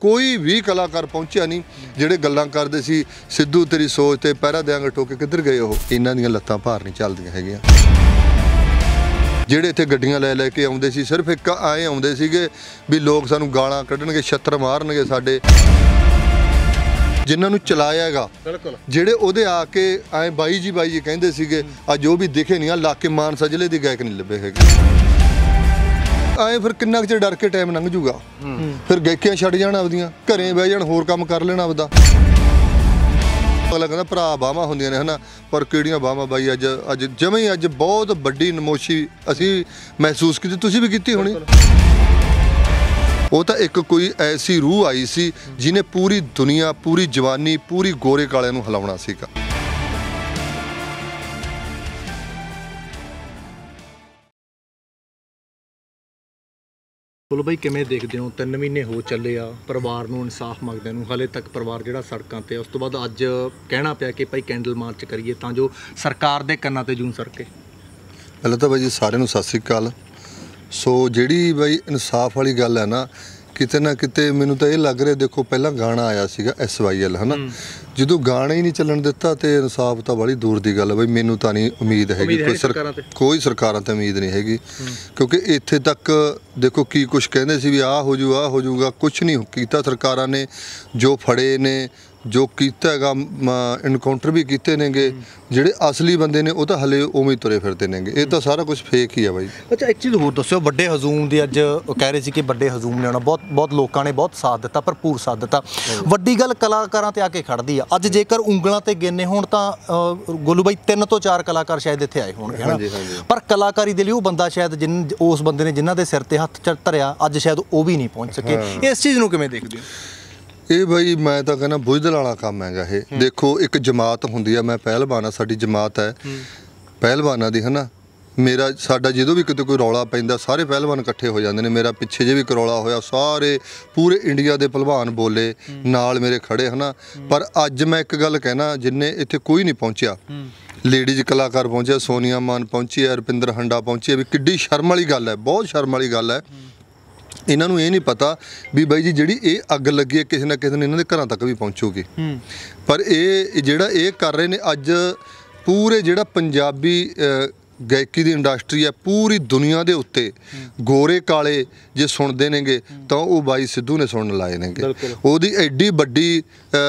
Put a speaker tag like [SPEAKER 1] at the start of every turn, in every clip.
[SPEAKER 1] ਕੋਈ ਵੀ ਕਲਾਕਾਰ ਪਹੁੰਚਿਆ ਨਹੀਂ ਜਿਹੜੇ ਗੱਲਾਂ ਕਰਦੇ ਸੀ ਸਿੱਧੂ ਤੇਰੀ ਸੋਚ ਤੇ ਪਹਿਰਾ ਦੇਾਂਗੇ ਟੋਕੇ ਕਿੱਧਰ ਗਏ ਉਹ ਇਹਨਾਂ ਦੀਆਂ ਲੱਤਾਂ ਭਾਰ ਨਹੀਂ ਚੱਲਦੀਆਂ ਹੈਗੀਆਂ ਜਿਹੜੇ ਇੱਥੇ ਗੱਡੀਆਂ ਲੈ ਲੈ ਕੇ ਆਉਂਦੇ ਸੀ ਸਿਰਫ ਇੱਕ ਆਏ ਆਉਂਦੇ ਸੀਗੇ ਵੀ ਲੋਕ ਸਾਨੂੰ ਗਾਲਾਂ ਕੱਢਣਗੇ ਛੱਤਰ ਮਾਰਨਗੇ ਸਾਡੇ ਜਿਨ੍ਹਾਂ ਨੂੰ ਚਲਾਇਆਗਾ ਬਿਲਕੁਲ ਜਿਹੜੇ ਉਹਦੇ ਆ ਕੇ ਐ ਬਾਈ ਜੀ ਬਾਈ ਜੀ ਕਹਿੰਦੇ ਸੀਗੇ ਅੱਜ ਉਹ ਵੀ ਦਿਖੇ ਨਹੀਂ ਆ ਲਾਕੇ ਮਾਨਸਾ ਜ਼ਿਲ੍ਹੇ ਦੀ ਗਾਇਕ ਨਹੀਂ ਲੱਭੇ ਹੈਗੇ ਐ ਫਿਰ ਕਿੰਨਾ ਚਿਰ ਡਰ ਕੇ ਟਾਈਮ ਲੰਘ ਜੂਗਾ ਫਿਰ ਗਾਇਕੀਆਂ ਛੱਡ ਜਾਣ ਆਪਦੀਆਂ ਘਰੇ ਬਹਿ ਜਾਣ ਹੋਰ ਕੰਮ ਕਰ ਲੈਣਾ ਆਪਦਾ ਅਗਲਾ ਕਹਿੰਦਾ ਭਰਾ ਬਾਵਾ ਹੁੰਦੀਆਂ ਨੇ ਹਨਾ ਪਰ ਕਿਹੜੀਆਂ ਬਾਵਾ ਬਾਈ ਅੱਜ ਅੱਜ ਜਿਵੇਂ ਅੱਜ ਬਹੁਤ ਵੱਡੀ ਨਮੋਸ਼ੀ ਅਸੀਂ ਮਹਿਸੂਸ ਕੀਤੀ ਤੁਸੀਂ ਵੀ ਕੀਤੀ ਹੋਣੀ ਉਹ ਤਾਂ ਇੱਕ ਕੋਈ ਐਸੀ ਰੂਹ ਆਈ ਸੀ ਜਿਨੇ ਪੂਰੀ ਦੁਨੀਆ ਪੂਰੀ ਜਵਾਨੀ ਪੂਰੀ ਗੋਰੇ ਕਾਲਿਆਂ ਨੂੰ ਹਿਲਾਉਣਾ ਸੀਗਾ
[SPEAKER 2] ਬੋਲੋ ਬਾਈ ਕਿਵੇਂ ਦੇਖਦੇ ਹੋ 3 ਮਹੀਨੇ ਹੋ ਚੱਲੇ ਆ ਪਰਿਵਾਰ ਨੂੰ ਇਨਸਾਫ ਮੰਗਦੇ ਨੂੰ ਹਲੇ ਤੱਕ ਪਰਿਵਾਰ ਜਿਹੜਾ ਸੜਕਾਂ ਤੇ ਉਸ ਤੋਂ ਬਾਅਦ ਅੱਜ ਕਹਿਣਾ ਪਿਆ ਕਿ ਭਾਈ ਕੈਂਡਲ ਮਾਰਚ ਕਰੀਏ ਤਾਂ ਜੋ ਸਰਕਾਰ ਦੇ ਕੰਨਾਂ ਤੇ ਜੂਨ ਸਰਕੇ
[SPEAKER 1] ਪਹਿਲਾਂ ਤਾਂ ਬਾਈ ਜੀ ਸਾਰਿਆਂ ਨੂੰ ਸਤਿ ਸ੍ਰੀ ਅਕਾਲ ਸੋ ਜਿਹੜੀ ਬਾਈ ਇਨਸਾਫ ਵਾਲੀ ਗੱਲ ਹੈ ਨਾ ਕਿਤੇ ਨਾ ਕਿਤੇ ਮੈਨੂੰ ਤਾਂ ਇਹ ਲੱਗ ਰਿਹਾ ਦੇਖੋ ਪਹਿਲਾਂ ਗਾਣਾ ਆਇਆ ਸੀਗਾ ਐਸਵਾਈਐਲ ਹਨਾ ਜਦੋਂ ਗਾਣਾ ਹੀ ਨਹੀਂ ਚੱਲਣ ਦਿੱਤਾ ਤੇ ਇਨਸਾਫ ਤਾਂ ਬੜੀ ਦੂਰ ਦੀ ਗੱਲ ਹੈ ਬਈ ਮੈਨੂੰ ਤਾਂ ਨਹੀਂ ਉਮੀਦ ਹੈਗੀ ਕੋਈ ਸਰਕਾਰਾਂ ਤੇ ਕੋਈ ਸਰਕਾਰਾਂ ਤੇ ਉਮੀਦ ਨਹੀਂ ਹੈਗੀ ਕਿਉਂਕਿ ਇੱਥੇ ਤੱਕ ਦੇਖੋ ਕੀ ਕੁਝ ਕਹਿੰਦੇ ਸੀ ਵੀ ਆਹ ਹੋ ਜੂ ਆਹ ਹੋ ਜੂਗਾ ਕੁਝ ਨਹੀਂ ਕੀਤਾ ਸਰਕਾਰਾਂ ਨੇ ਜੋ ਫੜੇ ਨੇ ਜੋ ਕੀਤਾ ਹੈਗਾ ਇਨਕਾਊਂਟਰ ਵੀ ਕੀਤੇ ਨੇਗੇ ਜਿਹੜੇ ਅਸਲੀ ਬੰਦੇ ਨੇ ਉਹ ਤਾਂ ਹਲੇ ਉਵੇਂ ਹੀ ਤੁਰੇ ਫਿਰਦੇ ਨੇਗੇ ਇਹ ਤਾਂ ਸਾਰਾ ਕੁਝ ਫੇਕ ਹੀ ਆ ਬਾਈ
[SPEAKER 2] ਅੱਛਾ ਇੱਕ ਚੀਜ਼ ਹੋਰ ਦੱਸਿਓ ਵੱਡੇ ਹਜ਼ੂਮ ਦੀ ਅੱਜ ਕਹਿ ਰਹੇ ਸੀ ਕਿ ਵੱਡੇ ਹਜ਼ੂਮ ਨੇ ਆਉਣਾ ਬਹੁਤ ਬਹੁਤ ਲੋਕਾਂ ਨੇ ਬਹੁਤ ਸਾਥ ਦਿੱਤਾ ਭਰਪੂਰ ਸਾਥ ਦਿੱਤਾ ਵੱਡੀ ਗੱਲ ਕਲਾਕਾਰਾਂ ਤੇ ਆ ਕੇ ਖੜਦੀ ਆ ਅੱਜ ਜੇਕਰ ਉਂਗਲਾਂ ਤੇ ਗਿੰਨੇ ਹੋਣ ਤਾਂ ਗੋਲੂ ਬਾਈ ਤਿੰਨ ਤੋਂ ਚਾਰ ਕਲਾਕਾਰ ਸ਼ਾਇਦ ਇੱਥੇ ਆਏ ਹੋਣਗੇ ਹਾਂਜੀ ਪਰ ਕਲਾਕਾਰੀ ਦੇ ਲਈ ਉਹ ਬੰਦਾ ਸ਼ਾਇਦ ਜਿੰਨ ਉਸ ਬੰਦੇ ਨੇ ਜਿਨ੍ਹਾਂ ਦੇ ਸਿਰ ਤੇ ਹੱਥ ਧਰਿਆ ਅੱਜ ਸ਼ਾਇਦ ਉਹ ਵੀ ਨਹੀਂ ਪਹੁੰਚ ਸਕੇ ਇਸ ਚੀਜ਼ ਨੂੰ ਕਿਵੇਂ ਦੇਖਦੇ ਹੋ
[SPEAKER 1] ਇਹ ਭਾਈ ਮੈਂ ਤਾਂ ਕਹਿੰਦਾ ਬੁਝਦਲ ਵਾਲਾ ਕੰਮ ਹੈਗਾ ਇਹ ਦੇਖੋ ਇੱਕ ਜਮਾਤ ਹੁੰਦੀ ਆ ਮੈਂ ਪਹਿਲਵਾਨ ਆ ਸਾਡੀ ਜਮਾਤ ਹੈ ਪਹਿਲਵਾਨਾਂ ਦੀ ਹਨਾ ਮੇਰਾ ਸਾਡਾ ਜਦੋਂ ਵੀ ਕਿਤੇ ਕੋਈ ਰੌਲਾ ਪੈਂਦਾ ਸਾਰੇ ਪਹਿਲਵਾਨ ਇਕੱਠੇ ਹੋ ਜਾਂਦੇ ਨੇ ਮੇਰਾ ਪਿੱਛੇ ਜੇ ਵੀ ਕਰੌਲਾ ਹੋਇਆ ਸਾਰੇ ਪੂਰੇ ਇੰਡੀਆ ਦੇ ਪਹਿਲਵਾਨ ਬੋਲੇ ਨਾਲ ਮੇਰੇ ਖੜੇ ਹਨਾ ਪਰ ਅੱਜ ਮੈਂ ਇੱਕ ਗੱਲ ਕਹਿਣਾ ਜਿੰਨੇ ਇੱਥੇ ਕੋਈ ਨਹੀਂ ਪਹੁੰਚਿਆ ਲੇਡੀਜ਼ ਕਲਾਕਾਰ ਪਹੁੰਚਿਆ ਸੋਨੀਆ ਮਾਨ ਪਹੁੰਚੀ ਹੈ ਰਪਿੰਦਰ ਹੰਡਾ ਪਹੁੰਚੀ ਹੈ ਵੀ ਕਿੱਡੀ ਸ਼ਰਮ ਵਾਲੀ ਗੱਲ ਹੈ ਬਹੁਤ ਸ਼ਰਮ ਵਾਲੀ ਗੱਲ ਹੈ ਇਹਨਾਂ ਨੂੰ ਇਹ ਨਹੀਂ ਪਤਾ ਵੀ ਬਾਈ ਜੀ ਜਿਹੜੀ ਇਹ ਅੱਗ ਲੱਗੀ ਹੈ ਕਿਸੇ ਨਾ ਕਿਸੇ ਨੇ ਇਹਨਾਂ ਦੇ ਘਰਾਂ ਤੱਕ ਵੀ ਪਹੁੰਚੂਗੀ ਪਰ ਇਹ ਜਿਹੜਾ ਇਹ ਕਰ ਰਹੇ ਨੇ ਅੱਜ ਪੂਰੇ ਜਿਹੜਾ ਪੰਜਾਬੀ ਗਾਇਕੀ ਦੀ ਇੰਡਸਟਰੀ ਹੈ ਪੂਰੀ ਦੁਨੀਆ ਦੇ ਉੱਤੇ ਗੋਰੇ ਕਾਲੇ ਜੇ ਸੁਣਦੇ ਨੇਗੇ ਤਾਂ ਉਹ ਬਾਈ ਸਿੱਧੂ ਨੇ ਸੁਣਨ ਲਾਏ ਨੇਗੇ ਉਹਦੀ ਐਡੀ ਵੱਡੀ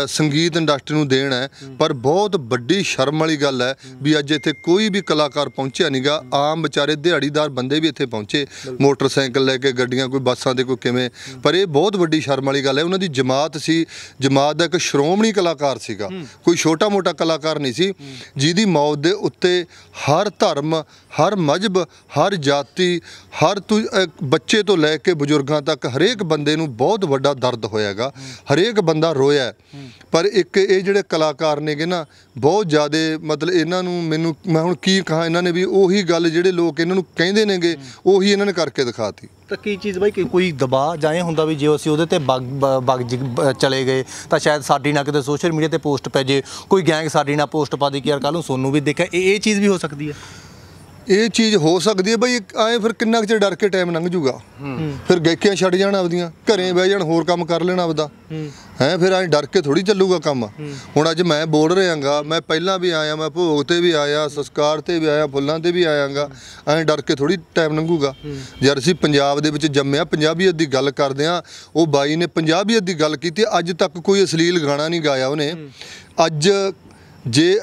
[SPEAKER 1] ਸੰਗੀਤ ਇੰਡਸਟਰੀ ਨੂੰ ਦੇਣ ਹੈ ਪਰ ਬਹੁਤ ਵੱਡੀ ਸ਼ਰਮ ਵਾਲੀ ਗੱਲ ਹੈ ਵੀ ਅੱਜ ਇੱਥੇ ਕੋਈ ਵੀ ਕਲਾਕਾਰ ਪਹੁੰਚਿਆ ਨਹੀਂਗਾ ਆਮ ਵਿਚਾਰੇ ਦਿਹਾੜੀਦਾਰ ਬੰਦੇ ਵੀ ਇੱਥੇ ਪਹੁੰਚੇ ਮੋਟਰਸਾਈਕਲ ਲੈ ਕੇ ਗੱਡੀਆਂ ਕੋਈ ਬੱਸਾਂ ਦੇ ਕੋਈ ਕਿਵੇਂ ਪਰ ਇਹ ਬਹੁਤ ਵੱਡੀ ਸ਼ਰਮ ਵਾਲੀ ਗੱਲ ਹੈ ਉਹਨਾਂ ਦੀ ਜਮਾਤ ਸੀ ਜਮਾਤ ਦਾ ਇੱਕ ਸ਼੍ਰੋਮਣੀ ਕਲਾਕਾਰ ਸੀਗਾ ਕੋਈ ਛੋਟਾ-ਮੋਟਾ ਕਲਾਕਾਰ ਨਹੀਂ ਸੀ ਜਿਹਦੀ ਮੌਤ ਦੇ ਉੱਤੇ ਹਰ ਧਰਮ ਹਰ ਮਜਬ ਹਰ ਜਾਤੀ ਹਰ ਤੁ- ਬੱਚੇ ਤੋਂ ਲੈ ਕੇ ਬਜ਼ੁਰਗਾਂ ਤੱਕ ਹਰੇਕ ਬੰਦੇ ਨੂੰ ਬਹੁਤ ਵੱਡਾ ਦਰਦ ਹੋਇਆਗਾ ਹਰੇਕ ਬੰਦਾ ਰੋਇਆ ਪਰ ਇੱਕ ਇਹ ਜਿਹੜੇ ਕਲਾਕਾਰ ਨੇਗੇ ਨਾ ਬਹੁਤ ਜ਼ਿਆਦਾ ਮਤਲਬ ਇਹਨਾਂ ਨੂੰ ਮੈਨੂੰ ਮੈਂ ਹੁਣ ਕੀ ਕਹਾਂ ਇਹਨਾਂ ਨੇ ਵੀ ਉਹੀ ਗੱਲ ਜਿਹੜੇ ਲੋਕ ਇਹਨਾਂ ਨੂੰ ਕਹਿੰਦੇ ਨੇਗੇ ਉਹੀ ਇਹਨਾਂ ਨੇ ਕਰਕੇ ਦਿਖਾਤੀ
[SPEAKER 2] ਤਾਂ ਕੀ ਚੀਜ਼ ਬਾਈ ਕਿ ਕੋਈ ਦਬਾਅ ਜਾਏ ਹੁੰਦਾ ਵੀ ਜੇ ਅਸੀਂ ਉਹਦੇ ਤੇ ਬਗ ਬਗ ਚਲੇ ਗਏ ਤਾਂ ਸ਼ਾਇਦ ਸਾਡੀ ਨਾ ਕਿਤੇ ਸੋਸ਼ਲ ਮੀਡੀਆ ਤੇ ਪੋਸਟ ਪੈ ਜੇ ਕੋਈ ਗੈਂਗ ਸਾਡੀ ਨਾ ਪੋਸਟ ਪਾ ਦੇ ਕਿ ਯਾਰ ਕੱਲ ਨੂੰ ਸੋਨੂੰ ਵੀ ਦੇਖਿਆ ਇਹ ਇਹ ਚੀਜ਼ ਵੀ ਹੋ ਸਕਦੀ ਹੈ ਇਹ ਚੀਜ਼ ਹੋ ਸਕਦੀ ਹੈ ਬਈ ਐ ਫਿਰ
[SPEAKER 1] ਕਿੰਨਾ ਚਿਰ ਡਰ ਕੇ ਟਾਈਮ ਲੰਘ ਜੂਗਾ ਫਿਰ ਗੈਕੀਆਂ ਛੱਡ ਜਾਣ ਆਪਦੀਆਂ ਘਰੇ ਬਹਿ ਜਾਣ ਹੋਰ ਕੰਮ ਕਰ ਲੈਣਾ ਆਪਦਾ ਹੈ ਫਿਰ ਐ ਡਰ ਕੇ ਥੋੜੀ ਚੱਲੂਗਾ ਕੰਮ ਹੁਣ ਅੱਜ ਮੈਂ ਬੋਲ ਰਿਹਾਗਾ ਮੈਂ ਪਹਿਲਾਂ ਵੀ ਆਇਆ ਮੈਂ ਭੋਗ ਤੇ ਵੀ ਆਇਆ ਸੰਸਕਾਰ ਤੇ ਵੀ ਆਇਆ ਫੁੱਲਾਂ ਤੇ ਵੀ ਆਇਆਗਾ ਐ ਡਰ ਕੇ ਥੋੜੀ ਟਾਈਮ ਲੰਘੂਗਾ ਜਦ ਅਸੀਂ ਪੰਜਾਬ ਦੇ ਵਿੱਚ ਜੰਮਿਆ ਪੰਜਾਬੀਅਤ ਦੀ ਗੱਲ ਕਰਦੇ ਆ ਉਹ ਬਾਈ ਨੇ ਪੰਜਾਬੀਅਤ ਦੀ ਗੱਲ ਕੀਤੀ ਅੱਜ ਤੱਕ ਕੋਈ ਅਸਲੀਲ ਗਾਣਾ ਨਹੀਂ ਗਾਇਆ ਉਹਨੇ ਅੱਜ ਜੇ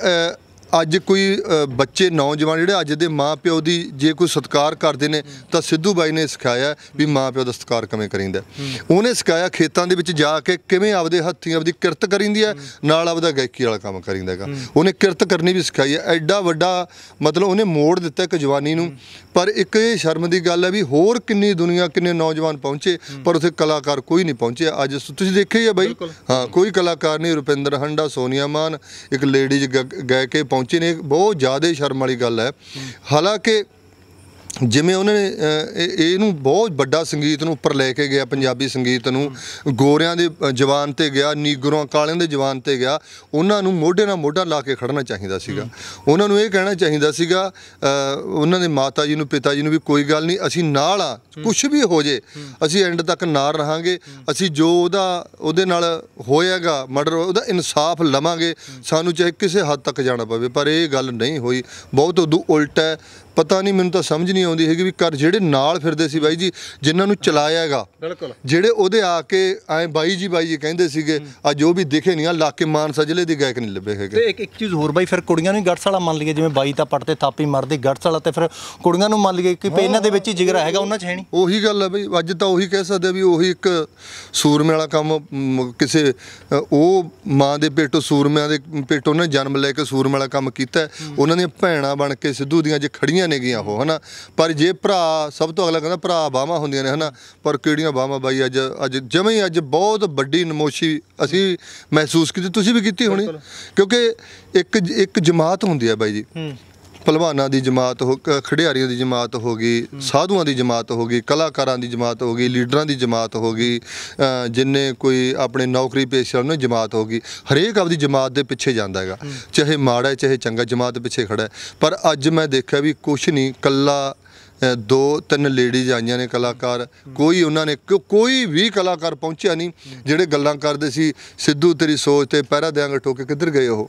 [SPEAKER 1] ਅੱਜ ਕੋਈ ਬੱਚੇ ਨੌਜਵਾਨ ਜਿਹੜੇ ਅੱਜ ਦੇ ਮਾਪਿਓ ਦੀ ਜੇ ਕੋਈ ਸਤਿਕਾਰ ਕਰਦੇ ਨੇ ਤਾਂ ਸਿੱਧੂ ਬਾਈ ਨੇ ਸਿਖਾਇਆ ਵੀ ਮਾਪਿਓ ਦਾ ਸਤਿਕਾਰ ਕਿਵੇਂ ਕਰੀਂਦਾ ਉਹਨੇ ਸਿਖਾਇਆ ਖੇਤਾਂ ਦੇ ਵਿੱਚ ਜਾ ਕੇ ਕਿਵੇਂ ਆਪਦੇ ਹੱਥੀਂ ਆਪਦੀ ਕਿਰਤ ਕਰੀਂਦੀ ਹੈ ਨਾਲ ਆਪਦਾ ਗਾਇਕੀ ਵਾਲਾ ਕੰਮ ਕਰੀਂਦਾ ਹੈਗਾ ਉਹਨੇ ਕਿਰਤ ਕਰਨੀ ਵੀ ਸਿਖਾਈ ਹੈ ਐਡਾ ਵੱਡਾ ਮਤਲਬ ਉਹਨੇ ਮੋੜ ਦਿੱਤਾ ਇੱਕ ਜਵਾਨੀ ਨੂੰ ਪਰ ਇੱਕ ਇਹ ਸ਼ਰਮ ਦੀ ਗੱਲ ਹੈ ਵੀ ਹੋਰ ਕਿੰਨੀ ਦੁਨੀਆ ਕਿੰਨੇ ਨੌਜਵਾਨ ਪਹੁੰਚੇ ਪਰ ਉਸੇ ਕਲਾਕਾਰ ਕੋਈ ਨਹੀਂ ਪਹੁੰਚਿਆ ਅੱਜ ਤੁਸੀਂ ਦੇਖਿਆ ਹੀ ਹੈ ਬਾਈ ਹਾਂ ਕੋਈ ਕਲਾਕਾਰ ਨਹੀਂ ਰੁਪਿੰਦਰ ਹੰਡਾ ਸੋਨੀਆ ਮਾਨ ਇੱਕ ਲੇਡੀਜ਼ ਗਾਇਕੇ ਪਹੁੰਚੇ ਨੇ ਬਹੁਤ ਜ਼ਿਆਦਾ ਸ਼ਰਮ ਵਾਲੀ ਗੱਲ ਹੈ ਹਾਲਾਂਕਿ ਜਿਵੇਂ ਉਹਨਾਂ ਨੇ ਇਹਨੂੰ ਬਹੁਤ ਵੱਡਾ ਸੰਗੀਤ ਨੂੰ ਉੱਪਰ ਲੈ ਕੇ ਗਿਆ ਪੰਜਾਬੀ ਸੰਗੀਤ ਨੂੰ ਗੋਰਿਆਂ ਦੇ ਜਵਾਨ ਤੇ ਗਿਆ ਨੀਗਰਾਂ ਕਾਲਿਆਂ ਦੇ ਜਵਾਨ ਤੇ ਗਿਆ ਉਹਨਾਂ ਨੂੰ ਮੋਢੇ ਨਾਲ ਮੋਢਾ ਲਾ ਕੇ ਖੜਨਾ ਚਾਹੀਦਾ ਸੀਗਾ ਉਹਨਾਂ ਨੂੰ ਇਹ ਕਹਿਣਾ ਚਾਹੀਦਾ ਸੀਗਾ ਉਹਨਾਂ ਦੇ ਮਾਤਾ ਜੀ ਨੂੰ ਪਿਤਾ ਜੀ ਨੂੰ ਵੀ ਕੋਈ ਗੱਲ ਨਹੀਂ ਅਸੀਂ ਨਾਲ ਆ ਕੁਝ ਵੀ ਹੋ ਜੇ ਅਸੀਂ ਐਂਡ ਤੱਕ ਨਾਲ ਰਹਾਂਗੇ ਅਸੀਂ ਜੋ ਉਹਦਾ ਉਹਦੇ ਨਾਲ ਹੋਏਗਾ ਮਰਡਰ ਉਹਦਾ ਇਨਸਾਫ ਲਵਾਂਗੇ ਸਾਨੂੰ ਚਾਹੇ ਕਿਸੇ ਹੱਦ ਤੱਕ ਜਾਣਾ ਪਵੇ ਪਰ ਇਹ ਗੱਲ ਨਹੀਂ ਹੋਈ ਬਹੁਤ ਉਦੋਂ ਉਲਟ ਹੈ ਪਤਾ ਨਹੀਂ ਮੈਨੂੰ ਤਾਂ ਸਮਝ ਨਹੀਂ ਆਉਂਦੀ ਹੈਗੀ ਵੀ ਕਰ ਜਿਹੜੇ ਨਾਲ ਫਿਰਦੇ ਸੀ ਬਾਈ ਜੀ ਜਿਨ੍ਹਾਂ ਨੂੰ ਚਲਾਇਆ ਹੈਗਾ ਬਿਲਕੁਲ ਜਿਹੜੇ ਉਹਦੇ ਆ ਕੇ ਐ ਬਾਈ ਜੀ ਬਾਈ ਜੀ ਕਹਿੰਦੇ ਸੀਗੇ ਆ ਜੋ ਵੀ ਦਿਖੇ ਨਹੀਂ ਆ ਲਾਕੇ ਮਾਨਸਾ ਜ਼ਿਲ੍ਹੇ ਦੀ ਗਾਇਕ ਨਹੀਂ ਲੱਭੇ ਹੈਗੇ ਤੇ
[SPEAKER 2] ਇੱਕ ਇੱਕ ਚੀਜ਼ ਹੋਰ ਬਾਈ ਫਿਰ ਕੁੜੀਆਂ ਨੂੰ ਗੜਸ ਵਾਲਾ ਮੰਨ ਲਈਏ ਜਿਵੇਂ ਬਾਈ ਤਾਂ ਪੜਤੇ ਥਾਪੀ ਮਰਦੇ ਗੜਸ ਵਾਲਾ ਤੇ ਫਿਰ ਕੁੜੀਆਂ ਨੂੰ ਮੰਨ ਲਈਏ ਕਿ ਇਹਨਾਂ ਦੇ ਵਿੱਚ ਹੀ ਜਿਗਰਾ ਹੈਗਾ ਉਹਨਾਂ 'ਚ ਹੈ ਨਹੀਂ
[SPEAKER 1] ਉਹੀ ਗੱਲ ਹੈ ਬਾਈ ਅੱਜ ਤਾਂ ਉਹੀ ਕਹਿ ਸਕਦੇ ਵੀ ਉਹੀ ਇੱਕ ਸੂਰਮੇ ਵਾਲਾ ਕੰਮ ਕਿਸੇ ਉਹ ਮਾਂ ਦੇ ਪੇਟੋਂ ਸੂਰਮਿਆਂ ਦੇ ਪੇਟੋਂ ਨੇ ਜਨਮ ਲੈ ਕੇ ਸੂਰਮੇ ਵਾਲਾ ਕੰਮ ਕੀਤਾ ਉਹਨਾਂ ਦੀਆਂ ਭੈਣਾਂ ਬਣ ਕੇ ਸਿੱਧੂ ਦੀਆਂ ਜੇ ਖੜੀਆਂ ਹੁੰਦੀਆਂ ਨੇਗੀਆਂ ਉਹ ਹਨਾ ਪਰ ਜੇ ਭਰਾ ਸਭ ਤੋਂ ਅਗਲਾ ਕਹਿੰਦਾ ਭਰਾ ਬਾਹਾਂ ਹੁੰਦੀਆਂ ਨੇ ਹਨਾ ਪਰ ਕਿਹੜੀਆਂ ਬਾਹਾਂ ਬਾਈ ਅੱਜ ਅੱਜ ਜਿਵੇਂ ਹੀ ਅੱਜ ਬਹੁਤ ਵੱਡੀ ਨਮੋਸ਼ੀ ਅਸੀਂ ਮਹਿਸੂਸ ਕੀਤੀ ਤੁਸੀਂ ਵੀ ਕੀਤੀ ਹੋਣੀ ਕਿਉਂਕਿ ਇੱਕ ਇੱਕ ਜਮਾਤ ਹੁੰਦੀ ਹੈ ਬਾਈ ਜੀ ਪਹਿਲਵਾਨਾਂ ਦੀ ਜਮਾਤ ਹੋ ਖਿਡਾਰੀਆਂ ਦੀ ਜਮਾਤ ਹੋ ਗਈ ਸਾਧੂਆਂ ਦੀ ਜਮਾਤ ਹੋ ਗਈ ਕਲਾਕਾਰਾਂ ਦੀ ਜਮਾਤ ਹੋ ਗਈ ਲੀਡਰਾਂ ਦੀ ਜਮਾਤ ਹੋ ਗਈ ਜਿੰਨੇ ਕੋਈ ਆਪਣੇ ਨੌਕਰੀ ਪੇਸ਼ਾ ਵਾਲੇ ਨੂੰ ਜਮਾਤ ਹੋ ਗਈ ਹਰੇਕ ਆਪਦੀ ਜਮਾਤ ਦੇ ਪਿੱਛੇ ਜਾਂਦਾ ਹੈਗਾ ਚਾਹੇ ਮਾੜਾ ਹੈ ਚਾਹੇ ਚੰਗਾ ਜਮਾਤ ਪਿੱਛੇ ਖੜਾ ਹੈ ਪਰ ਅੱਜ ਮੈਂ ਦੇਖਿਆ ਵੀ ਕੁਛ ਨਹੀਂ ਕੱਲਾ ਦੋ ਤਿੰਨ ਲੇਡੀਜ਼ ਆਈਆਂ ਨੇ ਕਲਾਕਾਰ ਕੋਈ ਉਹਨਾਂ ਨੇ ਕੋਈ ਵੀ ਕਲਾਕਾਰ ਪਹੁੰਚਿਆ ਨਹੀਂ ਜਿਹੜੇ ਗੱਲਾਂ ਕਰਦੇ ਸੀ ਸਿੱਧੂ ਤੇਰੀ ਸੋਚ ਤੇ ਪਹਿਰਾ ਦੇਾਂਗੇ ਠੋਕੇ ਕਿੱਧਰ ਗਏ ਉਹ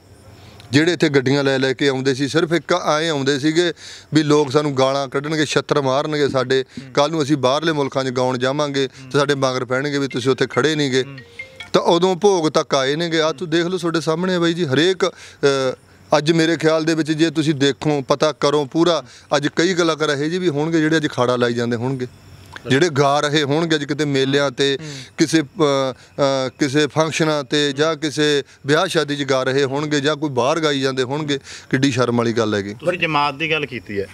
[SPEAKER 1] ਜਿਹੜੇ ਇੱਥੇ ਗੱਡੀਆਂ ਲੈ ਲੈ ਕੇ ਆਉਂਦੇ ਸੀ ਸਿਰਫ ਇੱਕ ਆਏ ਆਉਂਦੇ ਸੀਗੇ ਵੀ ਲੋਕ ਸਾਨੂੰ ਗਾਲਾਂ ਕੱਢਣਗੇ ਛੱਤਰ ਮਾਰਨਗੇ ਸਾਡੇ ਕੱਲ ਨੂੰ ਅਸੀਂ ਬਾਹਰਲੇ ਮੁਲਕਾਂ 'ਚ ਗਾਉਣ ਜਾਵਾਂਗੇ ਤੇ ਸਾਡੇ ਮਗਰ ਪਹਿਣਗੇ ਵੀ ਤੁਸੀਂ ਉੱਥੇ ਖੜੇ ਨਹੀਂਗੇ ਤਾਂ ਉਦੋਂ ਭੋਗ ਤੱਕ ਆਏ ਨੇਗੇ ਆ ਤੂੰ ਦੇਖ ਲਓ ਤੁਹਾਡੇ ਸਾਹਮਣੇ ਬਾਈ ਜੀ ਹਰੇਕ ਅੱਜ ਮੇਰੇ ਖਿਆਲ ਦੇ ਵਿੱਚ ਜੇ ਤੁਸੀਂ ਦੇਖੋ ਪਤਾ ਕਰੋ ਪੂਰਾ ਅੱਜ ਕਈ ਗੱਲਾਂ ਕਰ ਰਹੇ ਜੀ ਵੀ ਹੋਣਗੇ ਜਿਹੜੇ ਅੱਜ ਖਾੜਾ ਲਾਈ ਜਾਂਦੇ ਹੋਣਗੇ ਜਿਹੜੇ ਗਾ ਰਹੇ ਹੋਣਗੇ ਅੱਜ ਕਿਤੇ ਮੇਲਿਆਂ ਤੇ ਕਿਸੇ ਕਿਸੇ ਫੰਕਸ਼ਨਾਂ ਤੇ ਜਾਂ ਕਿਸੇ ਵਿਆਹ ਸ਼ਾਦੀ 'ਚ ਗਾ ਰਹੇ ਹੋਣਗੇ ਜਾਂ ਕੋਈ ਬਾਹਰ ਗਾਈ ਜਾਂਦੇ ਹੋਣਗੇ ਕਿੱਡੀ ਸ਼ਰਮ ਵਾਲੀ ਗੱਲ ਹੈਗੀ
[SPEAKER 2] ਤੁਸੀਂ ਜਮਾਤ ਦੀ ਗੱਲ ਕੀਤੀ ਹੈ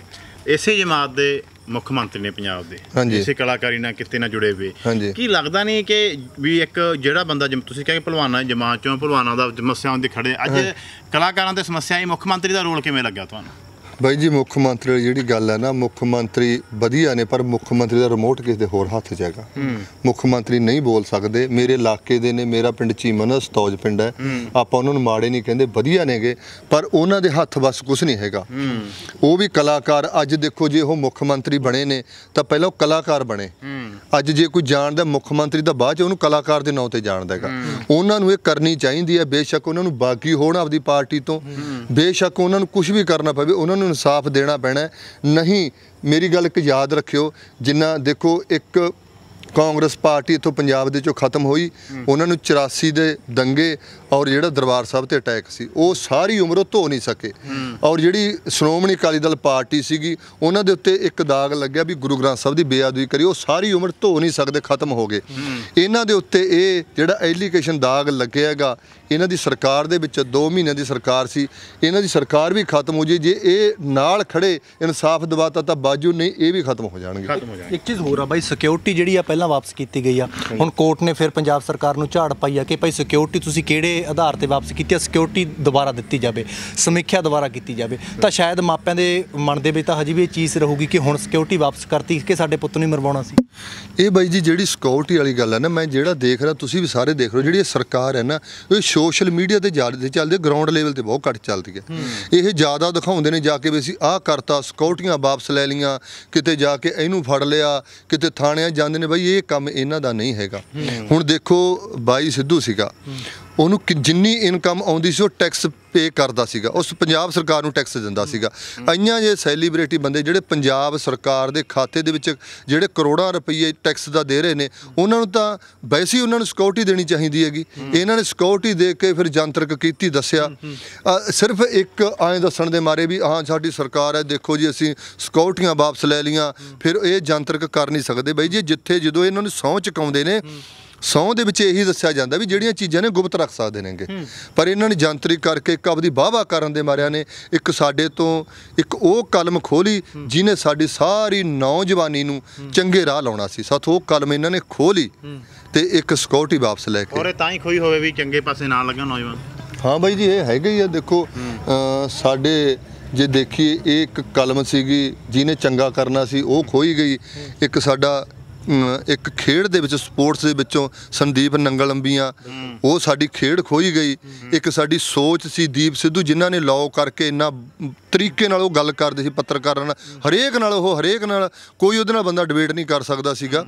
[SPEAKER 2] ਇਸੇ ਜਮਾਤ ਦੇ ਮੁੱਖ ਮੰਤਰੀ ਨੇ ਪੰਜਾਬ ਦੇ ਇਸੇ ਕਲਾਕਾਰੀ ਨਾਲ ਕਿਤੇ ਨਾ ਜੁੜੇ ਹੋਏ ਕੀ ਲੱਗਦਾ ਨਹੀਂ ਕਿ ਵੀ ਇੱਕ ਜਿਹੜਾ ਬੰਦਾ ਜਿਵੇਂ ਤੁਸੀਂ ਕਹਿੰਦੇ ਪਹਿਲਵਾਨਾਂ ਦੀ ਜਮਾਤ ਚੋਂ ਪਹਿਲਵਾਨਾਂ ਦਾ ਸਮੱਸਿਆਵਾਂ ਦੇ ਖੜੇ ਅੱਜ ਕਲਾਕਾਰਾਂ ਦੇ ਹੀ ਮੁੱਖ ਮੰਤਰੀ ਦਾ ਰੋਲ ਕਿਵੇਂ ਲੱਗਿਆ ਤੁਹਾਨੂੰ
[SPEAKER 1] ਬਾਈ ਜੀ ਮੁੱਖ ਮੰਤਰੀ ਜਿਹੜੀ ਗੱਲ ਹੈ ਨਾ ਮੁੱਖ ਮੰਤਰੀ ਵਧੀਆ ਨੇ ਪਰ ਮੁੱਖ ਮੰਤਰੀ ਦਾ ਰਿਮੋਟ ਕਿਸ ਦੇ ਹੋਰ ਹੱਥ 'ਚ ਮੁੱਖ ਮੰਤਰੀ ਨਹੀਂ ਬੋਲ ਸਕਦੇ ਮੇਰੇ ਇਲਾਕੇ ਦੇ ਨੇ ਮੇਰਾ ਪਿੰਡ ਚੀਮਨ ਸਤੌਜ ਪਿੰਡ ਹੈ ਆਪਾਂ ਉਹਨਾਂ ਨੂੰ ਮਾੜੇ ਨਹੀਂ ਕਹਿੰਦੇ ਵਧੀਆ ਨੇਗੇ ਪਰ ਉਹਨਾਂ ਦੇ ਹੱਥ ਬਸ ਕੁਝ ਨਹੀਂ ਹੈਗਾ ਉਹ ਵੀ ਕਲਾਕਾਰ ਅੱਜ ਦੇਖੋ ਜੇ ਉਹ ਮੁੱਖ ਮੰਤਰੀ ਬਣੇ ਨੇ ਤਾਂ ਪਹਿਲਾਂ ਉਹ ਕਲਾਕਾਰ ਬਣੇ ਅੱਜ ਜੇ ਕੋਈ ਜਾਣਦਾ ਮੁੱਖ ਮੰਤਰੀ ਦਾ ਬਾਅਦ ਚ ਉਹਨੂੰ ਕਲਾਕਾਰ ਦੇ ਨਾਂ ਤੇ ਜਾਣਦਾ ਹੈਗਾ ਉਹਨਾਂ ਨੂੰ ਇਹ ਕਰਨੀ ਚਾਹੀਦੀ ਹੈ ਬੇਸ਼ੱਕ ਉਹਨਾਂ ਨੂੰ ਬਾਗੀ ਹੋਣ ਆਪਦੀ ਪਾਰਟੀ ਤੋਂ ਬੇਸ਼ੱਕ ਉਹਨਾਂ ਨੂੰ ਕੁਝ ਵੀ ਕਰਨਾ ਪਵੇ ਉਹਨਾਂ ਨੂੰ ਨੂੰ ਇਨਸਾਫ ਦੇਣਾ ਪੈਣਾ ਨਹੀਂ ਮੇਰੀ ਗੱਲ ਇੱਕ ਯਾਦ ਰੱਖਿਓ ਜਿੰਨਾ ਦੇਖੋ ਇੱਕ ਕਾਂਗਰਸ ਪਾਰਟੀ ਇਥੋਂ ਪੰਜਾਬ ਦੇ ਚੋਂ ਖਤਮ ਹੋਈ ਉਹਨਾਂ ਨੂੰ 84 ਦੇ ਦੰਗੇ ਔਰ ਜਿਹੜਾ ਦਰਬਾਰ ਸਾਹਿਬ ਤੇ ਅਟੈਕ ਸੀ ਉਹ ਸਾਰੀ ਉਮਰ ਉਹ ਧੋ ਨਹੀਂ ਸਕੇ ਔਰ ਜਿਹੜੀ ਸ਼੍ਰੋਮਣੀ ਅਕਾਲੀ ਦਲ ਪਾਰਟੀ ਸੀਗੀ ਉਹਨਾਂ ਦੇ ਉੱਤੇ ਇੱਕ ਦਾਗ ਲੱਗਿਆ ਵੀ ਗੁਰੂ ਗ੍ਰੰਥ ਸਾਹਿਬ ਦੀ ਬੇਅਦਬੀ ਕਰੀ ਉਹ ਸਾਰੀ ਉਮਰ ਧੋ ਨਹੀਂ ਸਕਦੇ ਖਤਮ ਹੋ ਗਏ ਇਹਨਾਂ ਦੇ ਉੱਤੇ ਇਹ ਜਿਹੜਾ ਐਲੀਗੇਸ਼ਨ ਦਾਗ ਲੱਗਿਆਗਾ ਇਹਨਾਂ ਦੀ ਸਰਕਾਰ ਦੇ ਵਿੱਚ 2 ਮਹੀਨੇ ਦੀ ਸਰਕਾਰ ਸੀ ਇਹਨਾਂ ਦੀ ਸਰਕਾਰ ਵੀ ਖਤਮ ਹੋ ਜੇ ਜੇ ਇਹ ਨਾਲ ਖੜੇ ਇਨਸਾਫ ਦਿਵਾਤਾ ਤਾਂ ਬਾਜੂ ਨਹੀਂ ਇਹ ਵੀ ਖਤਮ ਹੋ ਜਾਣਗੇ
[SPEAKER 2] ਇੱਕ ਚੀਜ਼ ਹੋਰ ਆ ਬਾਈ ਸਿਕਿਉਰਿਟੀ ਜਿਹੜੀ ਆ ਪਹਿਲਾਂ ਵਾਪਸ ਕੀਤੀ ਗਈ ਆ ਹੁਣ ਕੋਰਟ ਨੇ ਫਿਰ ਪੰਜਾਬ ਸਰਕਾਰ ਨੂੰ ਝਾੜ ਪਾਈ ਆ ਕਿ ਭਾਈ ਸਿਕਿਉਰਿਟੀ ਤੁਸੀਂ ਕਿਹੜੇ ਆਧਾਰ ਤੇ ਵਾਪਸ ਕੀਤੀ ਸਿਕਿਉਰਿਟੀ ਦੁਬਾਰਾ ਦਿੱਤੀ ਜਾਵੇ ਸਮੀਖਿਆ ਦੁਬਾਰਾ ਕੀਤੀ ਜਾਵੇ ਤਾਂ ਸ਼ਾਇਦ ਮਾਪਿਆਂ ਦੇ ਮਨ ਦੇ ਵਿੱਚ ਤਾਂ ਹਜੇ ਵੀ ਇਹ ਚੀਜ਼ ਰਹੂਗੀ ਕਿ ਹੁਣ ਸਿਕਿਉਰਿਟੀ ਵਾਪਸ ਕਰਤੀ ਕਿ ਸਾਡੇ ਪੁੱਤ ਨੂੰ ਮਰਵਾਉਣਾ ਸੀ
[SPEAKER 1] ਇਹ ਬਾਈ ਜੀ ਜਿਹੜੀ ਸਿਕਿਉਰਿਟੀ ਵਾਲੀ ਗੱਲ ਹੈ ਨਾ ਮੈਂ ਜਿਹੜਾ ਦੇਖ ਰਿਹਾ ਤੁਸੀਂ ਵੀ ਸਾਰੇ ਦੇਖ ਰਹੇ ਹੋ ਜਿਹੜੀ ਸਰਕਾਰ ਹੈ ਨਾ ਇਹ ਸੋਸ਼ਲ ਮੀਡੀਆ ਤੇ ਜ਼ਿਆਦਾ ਚੱਲਦੇ ਗਰਾਊਂਡ ਲੈਵਲ ਤੇ ਬਹੁਤ ਘੱਟ ਚੱਲਦੀ ਹੈ ਇਹ ਜ਼ਿਆਦਾ ਦਿਖਾਉਂਦੇ ਨੇ ਜਾ ਕੇ ਵੀ ਅਸੀਂ ਆਹ ਕਰਤਾ ਸਿਕਿਉਰਟੀਆਂ ਵਾਪਸ ਲੈ ਲੀਆਂ ਕਿਤੇ ਜਾ ਕੇ ਇਹਨੂੰ ਫੜ ਲਿਆ ਕਿਤੇ ਥਾਣਿਆਂ ਜਾਂਦੇ ਨੇ ਬਾਈ ਇਹ ਕੰਮ ਇਹਨਾਂ ਦਾ ਨਹੀਂ ਹੈਗਾ ਹੁਣ ਦੇਖੋ ਬਾਈ ਸਿੱਧੂ ਸੀਗਾ ਉਹਨੂੰ ਜਿੰਨੀ ਇਨਕਮ ਆਉਂਦੀ ਸੀ ਉਹ ਟੈਕਸ ਪੇ ਕਰਦਾ ਸੀਗਾ ਉਸ ਪੰਜਾਬ ਸਰਕਾਰ ਨੂੰ ਟੈਕਸ ਦਿੰਦਾ ਸੀਗਾ ਅਈਆਂ ਜੇ ਸੈਲੀਬ੍ਰਿਟੀ ਬੰਦੇ ਜਿਹੜੇ ਪੰਜਾਬ ਸਰਕਾਰ ਦੇ ਖਾਤੇ ਦੇ ਵਿੱਚ ਜਿਹੜੇ ਕਰੋੜਾਂ ਰੁਪਏ ਟੈਕਸ ਦਾ ਦੇ ਰਹੇ ਨੇ ਉਹਨਾਂ ਨੂੰ ਤਾਂ ਵੈਸੇ ਉਹਨਾਂ ਨੂੰ ਸਿਕਿਉਰਿਟੀ ਦੇਣੀ ਚਾਹੀਦੀ ਹੈਗੀ ਇਹਨਾਂ ਨੇ ਸਿਕਿਉਰਿਟੀ ਦੇ ਕੇ ਫਿਰ ਜੰਤਰਕ ਕੀਤੀ ਦੱਸਿਆ ਸਿਰਫ ਇੱਕ ਐਂ ਦੱਸਣ ਦੇ ਮਾਰੇ ਵੀ ਆਹ ਸਾਡੀ ਸਰਕਾਰ ਹੈ ਦੇਖੋ ਜੀ ਅਸੀਂ ਸਿਕਿਉਰਟੀਆਂ ਵਾਪਸ ਲੈ ਲੀਆਂ ਫਿਰ ਇਹ ਜੰਤਰਕ ਕਰ ਨਹੀਂ ਸਕਦੇ ਬਈ ਜੀ ਜਿੱਥੇ ਜਦੋਂ ਇਹਨਾਂ ਨੂੰ ਸੌਂ ਚਕਾਉਂਦੇ ਨੇ ਸੌਂ ਦੇ ਵਿੱਚ ਇਹੀ ਦੱਸਿਆ ਜਾਂਦਾ ਵੀ ਜਿਹੜੀਆਂ ਚੀਜ਼ਾਂ ਨੇ ਗੁਪਤ ਰੱਖ ਸਕਦੇ ਨੇਗੇ ਪਰ ਇਹਨਾਂ ਨੇ ਜੰਤਰੀ ਕਰਕੇ ਇੱਕ ਆਪਦੀ ਬਾਵਾ ਕਰਨ ਦੇ ਮਾਰਿਆਂ ਨੇ ਇੱਕ ਸਾਡੇ ਤੋਂ ਇੱਕ ਉਹ ਕਲਮ ਖੋਲੀ ਜਿਨੇ ਸਾਡੀ ਸਾਰੀ ਨੌਜਵਾਨੀ ਨੂੰ ਚੰਗੇ ਰਾਹ ਲਾਉਣਾ ਸੀ ਸਾਥ ਉਹ ਕਲਮ ਇਹਨਾਂ ਨੇ ਖੋਲੀ ਤੇ ਇੱਕ ਸਿਕਿਉਰਿਟੀ ਵਾਪਸ ਲੈ ਕੇ ਔਰ
[SPEAKER 2] ਤਾਂ ਹੀ ਖੋਈ ਹੋਵੇ ਵੀ ਚੰਗੇ ਪਾਸੇ ਨਾ ਲੱਗਣ ਨੌਜਵਾਨ
[SPEAKER 1] ਹਾਂ ਬਾਈ ਜੀ ਇਹ ਹੈਗਾ ਹੀ ਆ ਦੇਖੋ ਸਾਡੇ ਜੇ ਦੇਖੀਏ ਇਹ ਇੱਕ ਕਲਮ ਸੀਗੀ ਜਿਹਨੇ ਚੰਗਾ ਕਰਨਾ ਸੀ ਉਹ ਖੋਈ ਗਈ ਇੱਕ ਸਾਡਾ ਇੱਕ ਖੇਡ ਦੇ ਵਿੱਚ ਸਪੋਰਟਸ ਦੇ ਵਿੱਚੋਂ ਸੰਦੀਪ ਨੰਗਲੰਬੀਆਂ ਉਹ ਸਾਡੀ ਖੇਡ ਖੋਈ ਗਈ ਇੱਕ ਸਾਡੀ ਸੋਚ ਸੀ ਦੀਪ ਸਿੱਧੂ ਜਿਨ੍ਹਾਂ ਨੇ ਲਾਓ ਕਰਕੇ ਇੰਨਾ ਤਰੀਕੇ ਨਾਲ ਉਹ ਗੱਲ ਕਰਦੇ ਸੀ ਪੱਤਰਕਾਰਾਂ ਨਾਲ ਹਰੇਕ ਨਾਲ ਉਹ ਹਰੇਕ ਨਾਲ ਕੋਈ ਉਹਦੇ ਨਾਲ ਬੰਦਾ ਡਿਬੇਟ ਨਹੀਂ ਕਰ ਸਕਦਾ ਸੀਗਾ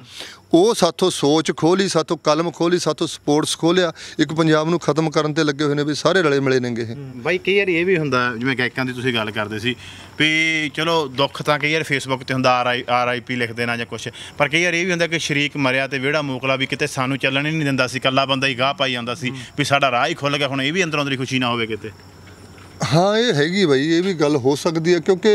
[SPEAKER 1] ਉਹ ਸਾਥੋਂ ਸੋਚ ਖੋਲੀ ਸਾਥੋਂ ਕਲਮ ਖੋਲੀ ਸਾਥੋਂ ਸਪੋਰਟਸ ਖੋਲਿਆ ਇੱਕ ਪੰਜਾਬ ਨੂੰ ਖਤਮ ਕਰਨ ਤੇ ਲੱਗੇ ਹੋਏ ਨੇ ਵੀ ਸਾਰੇ ਰਲੇ ਮਿਲੇ ਨੇਗੇ ਇਹ
[SPEAKER 2] ਬਾਈ ਕਈ ਵਾਰ ਇਹ ਵੀ ਹੁੰਦਾ ਜਿਵੇਂ ਗਾਇਕਾਂ ਦੀ ਤੁਸੀਂ ਗੱਲ ਕਰਦੇ ਸੀ ਵੀ ਚਲੋ ਦੁੱਖ ਤਾਂ ਕਈ ਵਾਰ ਫੇਸਬੁੱਕ ਤੇ ਹੁੰਦਾ ਆਰ ਆਈ ਆਰ ਆਈ ਪੀ ਲਿਖਦੇ ਨਾ ਜਾਂ ਕੁਝ ਪਰ ਕਈ ਵਾਰ ਇਹ ਵੀ ਹੁੰਦਾ ਕਿ ਸ਼ਰੀਕ ਮਰਿਆ ਤੇ ਵਿਹੜਾ ਮੋਕਲਾ ਵੀ ਕਿਤੇ ਸਾਨੂੰ ਚੱਲਣ ਹੀ ਨਹੀਂ ਦਿੰਦਾ ਸੀ ਕੱਲਾ ਬੰਦਾ ਹੀ ਗਾਹ ਪਾਈ ਜਾਂਦਾ ਸੀ ਵੀ ਸਾਡਾ ਰਾਹ ਹੀ ਖੁੱਲ ਗਿਆ ਹੁਣ ਇਹ ਵੀ ਅੰਦਰੋਂ ਅੰਦਰੀ ਖੁਸ਼ੀ ਨਾ ਹੋਵੇ ਕਿਤੇ
[SPEAKER 1] ਹਾਂ ਇਹ ਹੈਗੀ ਬਈ ਇਹ ਵੀ ਗੱਲ ਹੋ ਸਕਦੀ ਹੈ ਕਿਉਂਕਿ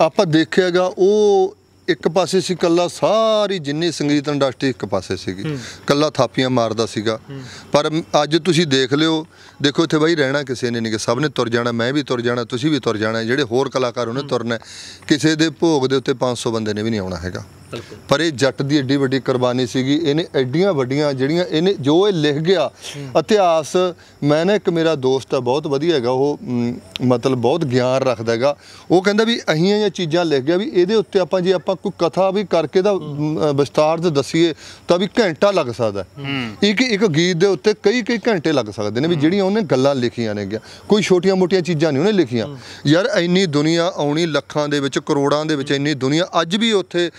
[SPEAKER 1] ਆਪਾਂ ਦੇਖਿਆਗਾ ਉਹ ਇੱਕ ਪਾਸੇ ਸੀ ਕੱਲਾ ਸਾਰੀ ਜਿੰਨੀ ਸੰਗੀਤ ਇੰਡਸਟਰੀ ਇੱਕ ਪਾਸੇ ਸੀਗੀ ਕੱਲਾ ਥਾਪੀਆਂ ਮਾਰਦਾ ਸੀਗਾ ਪਰ ਅੱਜ ਤੁਸੀਂ ਦੇਖ ਲਿਓ ਦੇਖੋ ਇੱਥੇ ਬਾਈ ਰਹਿਣਾ ਕਿਸੇ ਨੇ ਨਹੀਂ ਕਿ ਸਭ ਨੇ ਤੁਰ ਜਾਣਾ ਮੈਂ ਵੀ ਤੁਰ ਜਾਣਾ ਤੁਸੀਂ ਵੀ ਤੁਰ ਜਾਣਾ ਜਿਹੜੇ ਹੋਰ ਕਲਾਕਾਰ ਉਹਨੇ ਤੁਰਨਾ ਕਿਸੇ ਦੇ ਭੋਗ ਦੇ ਉੱਤੇ 500 ਬੰਦੇ ਨੇ ਵੀ ਨਹੀਂ ਆਉਣਾ ਹੈਗਾ ਪਰ ਇਹ ਜੱਟ ਦੀ ਏਡੀ ਵੱਡੀ ਕੁਰਬਾਨੀ ਸੀਗੀ ਇਹਨੇ ਐਡੀਆਂ ਵੱਡੀਆਂ ਜਿਹੜੀਆਂ ਇਹਨੇ ਜੋ ਇਹ ਲਿਖ ਗਿਆ ਇਤਿਹਾਸ ਮੈਂ ਨਾ ਇੱਕ ਮੇਰਾ ਦੋਸਤ ਆ ਬਹੁਤ ਵਧੀਆ ਹੈਗਾ ਉਹ ਮਤਲਬ ਬਹੁਤ ਗਿਆਨ ਰੱਖਦਾ ਹੈਗਾ ਉਹ ਕਹਿੰਦਾ ਵੀ ਅਹੀਆਂ ਇਹ ਚੀਜ਼ਾਂ ਲਿਖ ਗਿਆ ਵੀ ਇਹਦੇ ਉੱਤੇ ਆਪਾਂ ਜੇ ਆਪਾਂ ਕੋਈ ਕਥਾ ਵੀ ਕਰਕੇ ਦਾ ਵਿਸਤਾਰ ਤੇ ਦਸੀਏ ਤਾਂ ਵੀ ਘੰਟਾ ਲੱਗ ਸਕਦਾ ਇੱਕ ਇੱਕ ਗੀਤ ਦੇ ਉੱਤੇ ਕਈ ਕਈ ਘੰਟੇ ਲੱਗ ਸਕਦੇ ਨੇ ਵੀ ਜਿਹੜੀਆਂ ਉਹਨੇ ਗੱਲਾਂ ਲਿਖੀਆਂ ਨੇ ਗਿਆ ਕੋਈ ਛੋਟੀਆਂ-ਮੋਟੀਆਂ ਚੀਜ਼ਾਂ ਨਹੀਂ ਉਹਨੇ ਲਿਖੀਆਂ ਯਾਰ ਇੰਨੀ ਦੁਨੀਆ ਆਉਣੀ ਲੱਖਾਂ ਦੇ ਵਿੱਚ ਕਰੋੜਾਂ ਦੇ ਵਿੱਚ ਇੰਨੀ ਦੁਨੀਆ ਅੱਜ ਵੀ ਉੱਥੇ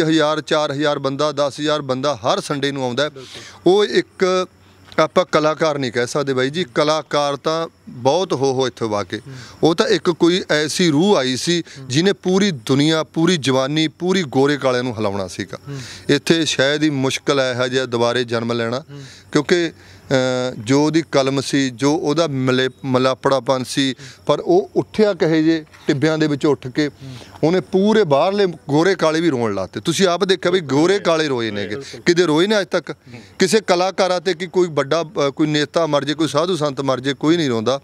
[SPEAKER 1] 5000 4000 ਬੰਦਾ 10000 ਬੰਦਾ ਹਰ ਸੰਡੇ ਨੂੰ ਆਉਂਦਾ ਉਹ ਇੱਕ ਆਪਾਂ ਕਲਾਕਾਰ ਨਹੀਂ ਕਹਿ ਸਕਦੇ ਬਾਈ ਜੀ ਕਲਾਕਾਰ ਤਾਂ ਬਹੁਤ ਹੋ ਹੋ ਇੱਥੇ ਵਾਕੇ ਉਹ ਤਾਂ ਇੱਕ ਕੋਈ ਐਸੀ ਰੂਹ ਆਈ ਸੀ ਜਿਨੇ ਪੂਰੀ ਦੁਨੀਆ ਪੂਰੀ ਜਵਾਨੀ ਪੂਰੀ ਗੋਰੇ ਕਾਲੇ ਨੂੰ ਹਲਾਉਣਾ ਸੀਗਾ ਇੱਥੇ ਸ਼ਾਇਦ ਹੀ ਮੁਸ਼ਕਲ ਹੈ ਇਹੋ ਜਿਹਾ ਦੁਬਾਰੇ ਜਨਮ ਲੈਣਾ ਕਿਉਂਕਿ ਜੋ ਉਹਦੀ ਕਲਮ ਸੀ ਜੋ ਉਹਦਾ ਮਲਾਪੜਾਪਨ ਸੀ ਪਰ ਉਹ ਉੱਠਿਆ ਕਹੇ ਜੇ ਟਿੱਬਿਆਂ ਦੇ ਵਿੱਚ ਉੱਠ ਕੇ ਉਹਨੇ ਪੂਰੇ ਬਾਹਰਲੇ ਗੋਰੇ ਕਾਲੇ ਵੀ ਰੋਣ ਲਾਤੇ ਤੁਸੀਂ ਆਪ ਦੇਖਿਆ ਵੀ ਗੋਰੇ ਕਾਲੇ ਰੋਏ ਨੇਗੇ ਕਿਤੇ ਰੋਏ ਨੇ ਅੱਜ ਤੱਕ ਕਿਸੇ ਕਲਾਕਾਰਾਂ ਤੇ ਕਿ ਕੋਈ ਵੱਡਾ ਕੋਈ ਨੇਤਾ ਮਰ ਜੇ ਕੋਈ ਸਾਧੂ ਸੰਤ ਮਰ ਜੇ ਕੋਈ ਨਹੀਂ ਰੋਂਦਾ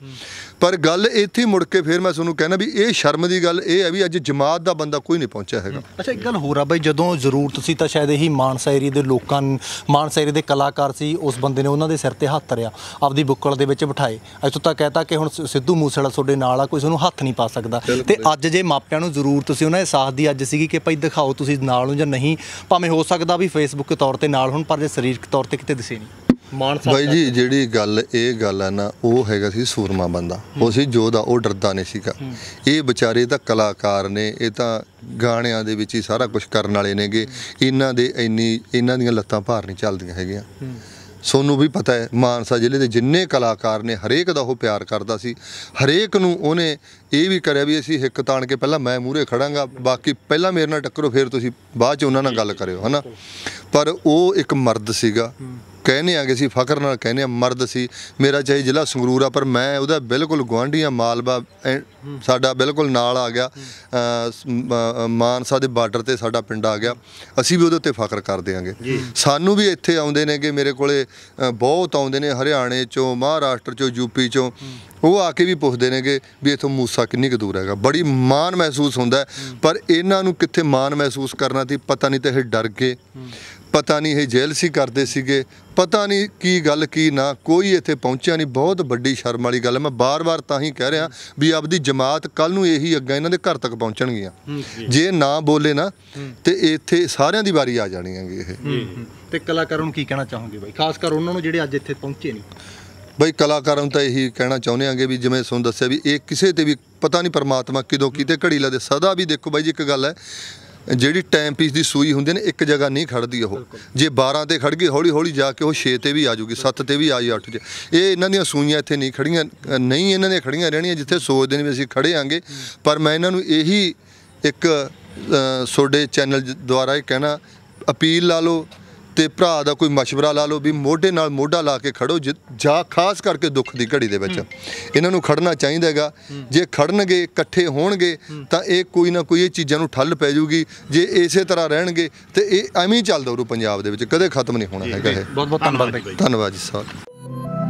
[SPEAKER 1] ਪਰ ਗੱਲ ਇੱਥੇ ਮੁੜ ਕੇ ਫੇਰ ਮੈਂ ਤੁਹਾਨੂੰ ਕਹਿਣਾ ਵੀ ਇਹ ਸ਼ਰਮ ਦੀ ਗੱਲ ਇਹ ਹੈ ਵੀ ਅੱਜ ਜਮਾਤ ਦਾ ਬੰਦਾ ਕੋਈ ਨਹੀਂ ਪਹੁੰਚਿਆ ਹੈਗਾ
[SPEAKER 2] ਅੱਛਾ ਇੱਕ ਗੱਲ ਹੋਰ ਆ ਬਾਈ ਜਦੋਂ ਜ਼ਰੂਰਤ ਸੀ ਤਾਂ ਸ਼ਾਇਦ ਇਹੀ ਮਾਨਸਾਇਰੀ ਦੇ ਲੋਕਾਂ ਮਾਨਸਾਇਰੀ ਦੇ ਕਲਾਕਾਰ ਸੀ ਉਸ ਬੰਦੇ ਨੇ ਉਹਨਾਂ ਦੇ ਸਿਰ ਤੇ ਹੱਥ ਰਿਆ ਆਪਦੀ ਬੁੱਕਲ ਦੇ ਵਿੱਚ ਬਿਠਾਏ ਅੱਜ ਤੋਂ ਤਾਂ ਕਹਤਾ ਕਿ ਹੁਣ ਸਿੱਧੂ ਮੂਸੇਵਾਲਾ ਤੁਹਾਡੇ ਨਾਲ ਆ ਕੋਈ ਤੁਹਾਨੂੰ ਹੱਥ ਨਹੀਂ ਪਾ ਸਕਦਾ ਤੇ ਅੱਜ ਜੇ ਮਾਪਿਆਂ ਨੂੰ ਜ਼ਰੂਰਤ ਤੁਸੀਂ ਉਹਨਾਂ ਦੇ ਸਾਥ ਦੀ ਅੱਜ ਸੀਗੀ ਕਿ ਭਾਈ ਦਿਖਾਓ ਤੁਸੀਂ ਨਾਲ ਹੋ ਜਾਂ ਨਹੀਂ ਭਾਵੇਂ ਹੋ ਸਕਦਾ ਵੀ ਫੇਸਬੁੱਕ ਤੌਰ ਤੇ ਨਾਲ ਹੁਣ ਪਰ ਜੇ ਸਰੀਰਕ ਤੌਰ ਤੇ ਕਿਤੇ ਦਿਸੇ ਨਹੀਂ ਮਾਨਸਾ ਬਾਈ ਜੀ
[SPEAKER 1] ਜਿਹੜੀ ਗੱਲ ਇਹ ਗੱਲ ਹੈ ਨਾ ਉਹ ਹੈਗਾ ਸੀ ਸੂਰਮਾ ਬੰਦਾ ਉਹ ਸੀ ਦਾ ਉਹ ਡਰਦਾ ਨਹੀਂ ਸੀਗਾ ਇਹ ਵਿਚਾਰੇ ਤਾਂ ਕਲਾਕਾਰ ਨੇ ਇਹ ਤਾਂ ਗਾਣਿਆਂ ਦੇ ਵਿੱਚ ਹੀ ਸਾਰਾ ਕੁਝ ਕਰਨ ਵਾਲੇ ਨੇਗੇ ਇਹਨਾਂ ਦੇ ਇੰਨੀ ਇਹਨਾਂ ਦੀਆਂ ਲੱਤਾਂ ਭਾਰ ਨਹੀਂ ਚੱਲਦੀਆਂ ਹੈਗੀਆਂ ਸੋਨੂੰ ਵੀ ਪਤਾ ਹੈ ਮਾਨਸਾ ਜ਼ਿਲ੍ਹੇ ਦੇ ਜਿੰਨੇ ਕਲਾਕਾਰ ਨੇ ਹਰੇਕ ਦਾ ਉਹ ਪਿਆਰ ਕਰਦਾ ਸੀ ਹਰੇਕ ਨੂੰ ਉਹਨੇ ਇਹ ਵੀ ਕਰਿਆ ਵੀ ਅਸੀਂ ਹਿੱਕ ਤਾਣ ਕੇ ਪਹਿਲਾਂ ਮੈਂ ਮੂਹਰੇ ਖੜਾਂਗਾ ਬਾਕੀ ਪਹਿਲਾਂ ਮੇਰੇ ਨਾਲ ਟੱਕਰੋ ਫਿਰ ਤੁਸੀਂ ਬਾਅਦ ਚ ਉਹਨਾਂ ਨਾਲ ਗੱਲ ਕਰਿਓ ਹਨਾ ਪਰ ਉਹ ਇੱਕ ਮਰਦ ਸੀਗਾ ਕਹਿੰਦੇ ਆਂਗੇ ਸੀ ਫਖਰ ਨਾਲ ਕਹਿੰਦੇ ਆ ਮਰਦ ਸੀ ਮੇਰਾ ਚਾਹੀ ਜ਼ਿਲ੍ਹਾ ਸੰਗਰੂਰ ਆ ਪਰ ਮੈਂ ਉਹਦਾ ਬਿਲਕੁਲ ਗਵਾਂਢੀ ਆ ਮਾਲਵਾ ਸਾਡਾ ਬਿਲਕੁਲ ਨਾਲ ਆ ਗਿਆ ਮਾਨਸਾ ਦੇ ਬਾਰਡਰ ਤੇ ਸਾਡਾ ਪਿੰਡ ਆ ਗਿਆ ਅਸੀਂ ਵੀ ਉਹਦੇ ਉੱਤੇ ਫਖਰ ਕਰਦੇ ਆਂਗੇ ਸਾਨੂੰ ਵੀ ਇੱਥੇ ਆਉਂਦੇ ਨੇ ਕਿ ਮੇਰੇ ਕੋਲੇ ਬਹੁਤ ਆਉਂਦੇ ਨੇ ਹਰਿਆਣੇ ਚੋਂ ਮਹਾਰਾਸ਼ਟਰ ਚੋਂ ਯੂਪੀ ਚੋਂ ਉਹ ਆ ਕੇ ਵੀ ਪੁੱਛਦੇ ਨੇਗੇ ਵੀ ਇਥੋਂ ਮੂਸਾ ਕਿੰਨੀ ਕੁ ਦੂਰ ਹੈਗਾ ਬੜੀ ਮਾਣ ਮਹਿਸੂਸ ਹੁੰਦਾ ਪਰ ਇਹਨਾਂ ਨੂੰ ਕਿੱਥੇ ਮਾਣ ਮਹਿਸੂਸ ਕਰਨਾ ਸੀ ਪਤਾ ਨਹੀਂ ਤੇ ਇਹ ਡਰ ਗਏ ਪਤਾ ਨਹੀਂ ਇਹ ਜੇਲ੍ਹ ਸੀ ਕਰਦੇ ਸੀਗੇ ਪਤਾ ਨਹੀਂ ਕੀ ਗੱਲ ਕੀ ਨਾ ਕੋਈ ਇੱਥੇ ਪਹੁੰਚਿਆ ਨਹੀਂ ਬਹੁਤ ਵੱਡੀ ਸ਼ਰਮ ਵਾਲੀ ਗੱਲ ਮੈਂ ਬਾਰ-ਬਾਰ ਤਾਂ ਹੀ ਕਹਿ ਰਿਹਾ ਵੀ ਆਪਦੀ ਜਮਾਤ ਕੱਲ ਨੂੰ ਇਹੀ ਅੱਗਾ ਇਹਨਾਂ ਦੇ ਘਰ ਤੱਕ ਪਹੁੰਚਣਗੀਆਂ ਜੇ ਨਾ ਬੋਲੇ ਨਾ ਤੇ ਇੱਥੇ ਸਾਰਿਆਂ ਦੀ ਵਾਰੀ ਆ ਜਾਣੀ ਹੈਗੀ ਇਹ
[SPEAKER 2] ਤੇ ਕਲਾਕਾਰਾਂ ਨੂੰ ਕੀ ਕਹਿਣਾ ਚਾਹੋਗੇ ਬਾਈ ਖਾਸ ਕਰ ਉਹਨਾਂ ਨੂੰ ਜਿਹੜੇ ਅੱਜ ਇੱਥੇ ਪਹੁੰਚੇ ਨਹੀਂ
[SPEAKER 1] ਬਈ ਕਲਾਕਾਰਾਂ ਨੂੰ ਤਾਂ ਇਹੀ ਕਹਿਣਾ ਚਾਹੁੰਦੇ ਆਂਗੇ ਵੀ ਜਿਵੇਂ ਸੁਣ ਦੱਸਿਆ ਵੀ ਇਹ ਕਿਸੇ ਤੇ ਵੀ ਪਤਾ ਨਹੀਂ ਪਰਮਾਤਮਾ ਕਿਦੋਂ ਕੀਤੇ ਘੜੀ ਲਾ ਦੇ ਸਦਾ ਵੀ ਦੇਖੋ ਬਾਈ ਜੀ ਇੱਕ ਗੱਲ ਹੈ ਜਿਹੜੀ ਟਾਈਮ ਪੀਸ ਦੀ ਸੂਈ ਹੁੰਦੀ ਨੇ ਇੱਕ ਜਗ੍ਹਾ ਨਹੀਂ ਖੜਦੀ ਉਹ ਜੇ 12 ਤੇ ਖੜ ਗਈ ਹੌਲੀ ਹੌਲੀ ਜਾ ਕੇ ਉਹ 6 ਤੇ ਵੀ ਆ ਜਾਊਗੀ 7 ਤੇ ਵੀ ਆ 8 ਤੇ ਇਹ ਇਹਨਾਂ ਦੀਆਂ ਸੂਈਆਂ ਇੱਥੇ ਨਹੀਂ ਖੜੀਆਂ ਨਹੀਂ ਇਹਨਾਂ ਦੀਆਂ ਖੜੀਆਂ ਰਹਿਣੀਆਂ ਜਿੱਥੇ ਸੋਚਦੇ ਨੇ ਵੀ ਅਸੀਂ ਖੜੇ ਆਂਗੇ ਪਰ ਮੈਂ ਇਹਨਾਂ ਨੂੰ ਇਹੀ ਇੱਕ ਸੋਡੇ ਚੈਨਲ ਦੁਆਰਾ ਇਹ ਕਹਿਣਾ ਅਪੀਲ ਲਾ ਲਓ ਤੇ ਭਰਾ ਦਾ ਕੋਈ مشورہ ਲਾ ਲਓ ਵੀ ਮੋਢੇ ਨਾਲ ਮੋਢਾ ਲਾ ਕੇ ਖੜੋ ਜਾਂ ਖਾਸ ਕਰਕੇ ਦੁੱਖ ਦੀ ਘੜੀ ਦੇ ਵਿੱਚ ਇਹਨਾਂ ਨੂੰ ਖੜਨਾ ਚਾਹੀਦਾ ਹੈਗਾ ਜੇ ਖੜਨਗੇ ਇਕੱਠੇ ਹੋਣਗੇ ਤਾਂ ਇਹ ਕੋਈ ਨਾ ਕੋਈ ਇਹ ਚੀਜ਼ਾਂ ਨੂੰ ਠੱਲ ਪੈ ਜੂਗੀ ਜੇ ਇਸੇ ਤਰ੍ਹਾਂ ਰਹਿਣਗੇ ਤੇ ਇਹ ਐਵੇਂ ਹੀ ਚੱਲਦਾ ਰੂ ਪੰਜਾਬ ਦੇ ਵਿੱਚ ਕਦੇ ਖਤਮ ਨਹੀਂ ਹੋਣਾ ਹੈਗਾ ਇਹ ਬਹੁਤ ਬਹੁਤ ਧੰਨਵਾਦ ਧੰਨਵਾਦ ਜੀ ਸਾਹਿਬ